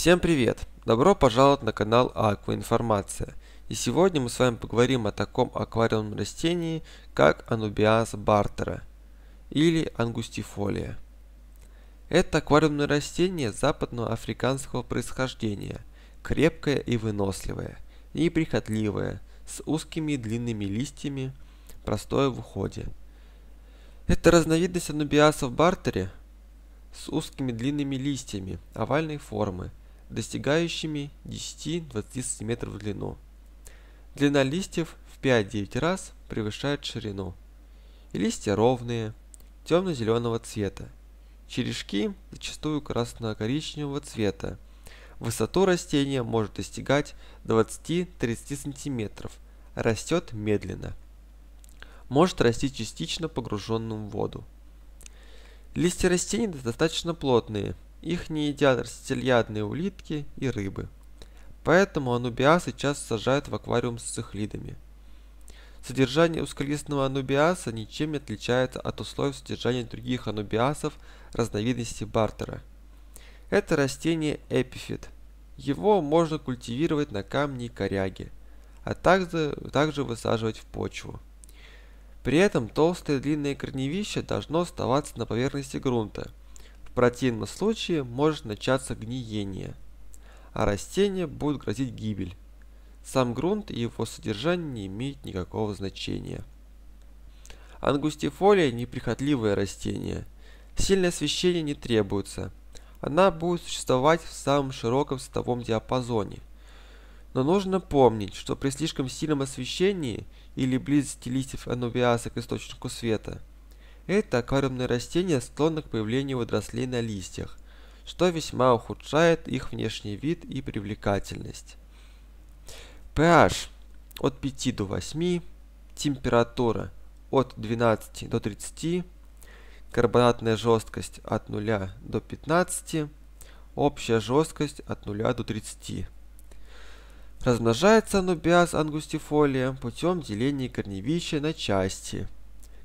Всем привет! Добро пожаловать на канал Акваинформация. И сегодня мы с вами поговорим о таком аквариумном растении, как Анубиас бартера или ангустифолия. Это аквариумное растение западного африканского происхождения, крепкое и выносливое, неприхотливое, с узкими и длинными листьями, простое в уходе. Это разновидность анубиаса в бартере с узкими длинными листьями овальной формы, достигающими 10-20 см в длину. Длина листьев в 5-9 раз превышает ширину. И листья ровные, темно-зеленого цвета. Черешки зачастую красно-коричневого цвета. Высоту растения может достигать 20-30 см. Растет медленно. Может расти частично погруженным в воду. Листья растений достаточно плотные, их не едят растительядные улитки и рыбы. Поэтому анубиасы часто сажают в аквариум с цихлидами. Содержание узколистного анубиаса ничем не отличается от условий содержания других анубиасов разновидности бартера. Это растение эпифит. Его можно культивировать на камне и коряге, а также, также высаживать в почву. При этом толстое длинное корневище должно оставаться на поверхности грунта – противном случае может начаться гниение, а растение будет грозить гибель. Сам грунт и его содержание не имеют никакого значения. Ангустифолия – неприхотливое растение. Сильное освещение не требуется. Она будет существовать в самом широком световом диапазоне. Но нужно помнить, что при слишком сильном освещении или близости листьев анубиаса к источнику света – это аквариумные растения склонны к появлению водорослей на листьях, что весьма ухудшает их внешний вид и привлекательность. pH от 5 до 8, температура от 12 до 30, карбонатная жесткость от 0 до 15, общая жесткость от 0 до 30. Размножается нубиас ангустифолия путем деления корневища на части –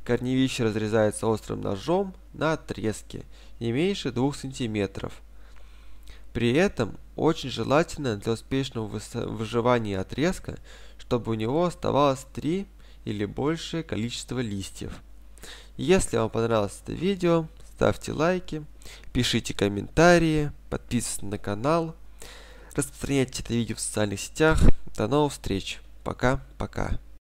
Корневище разрезается острым ножом на отрезке, не меньше 2 см. При этом очень желательно для успешного выживания отрезка, чтобы у него оставалось 3 или большее количество листьев. Если вам понравилось это видео, ставьте лайки, пишите комментарии, подписывайтесь на канал, распространяйте это видео в социальных сетях. До новых встреч. Пока-пока.